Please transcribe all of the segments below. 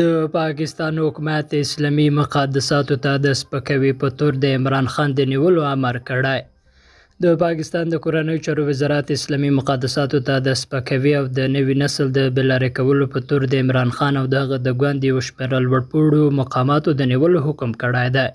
د پاکستان حکومت اسلامي مقدساتو ته د سپکوي په تور د عمران خان د نیولو امر کړی د پاکستان د کورنیو چارو وزارت اسلامي مقدساتو ته د سپکوي او د نوي نسل د بلارې کولو په تور د عمران خان او دغه د ګوند یو شمېر لوړپوړو مقاماتو د نیولو حکم کړی دی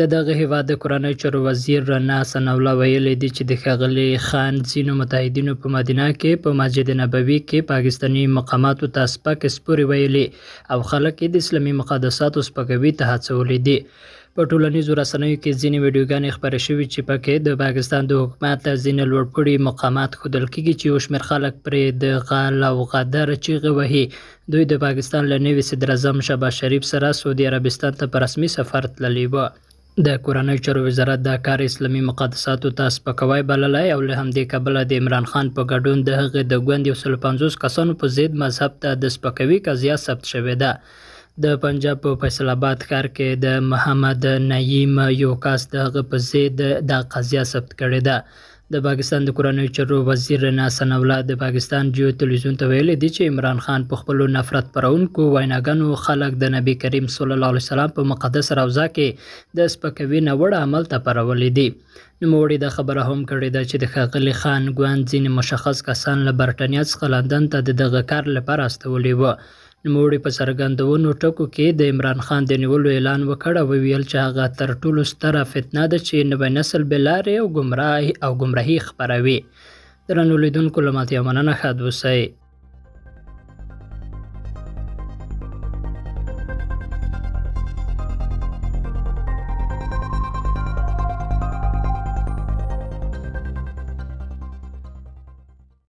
د دغه هیواد د کورنیو چارو وزیر رنا ثناالله ویلي دي چې د ښاغلي خان ځینو متحدینو په مدینه کې په مسجد نبوي کې پاکستانی مقاماتو ته سپک سپورې ویلي او خلک یې د اسلامي مقدساتو سپکوي ته هڅولي دي په ټولنیزو رسنیو کې ځینې ویډیوګانې خپرې شوې چې پکې د پاکستان د حکومت ځینې لوړپوړي مقامات ښودل کېږي چې یو شمېر خلک پرې د غل او غدر چیغې وهي دوی د پاکستان له نوي صدراعظم شهباز شریف سره سعودي عربستان ته په رسمي سفر تللی و د کورنۍ چارو وزارت دا کار اسلامي مقدساتو ته سپکاوی بللی او له همدې کبله د عمران خان په ګډون د هغې د ګوند یو سل پنځوس کسانو په ضد مذهب ته د سپکاوي قضیه ثبت شوې ده د پنجاب په فیصل آباد ښار کې د محمد نعیم یو کس د هغه په ضد دا قضیه ثبت کړې ده د پاکستان د کورنیو چارو وزیر رنا سنولا د پاکستان جیو تلویزیون ته ویلي دي چې عمران خان په خپل نفرت پرونکو ویناګانو خلک د نبی کریم صلی الله علیه وسلم په مقدس روضه کې د سپکوي نه وړ عمل ته پرولې دي نوموړي د خبره هم کړې ده چې د خاغلی خان ګوند ځین مشخص کسان له برټانیا څخه لندن ته د دغه کار لپاره استولې و نوموړي په څرګندونو ټکو کې د عمران خان د نیولو اعلان وکړ او ویل چې هغه تر ټولو ستره فتنه ده چې نوی نسل بې لارې او ګمراهي او ګمراهي خپروي درنو لیدونکو له ماتیا مننه ښاد اوسئ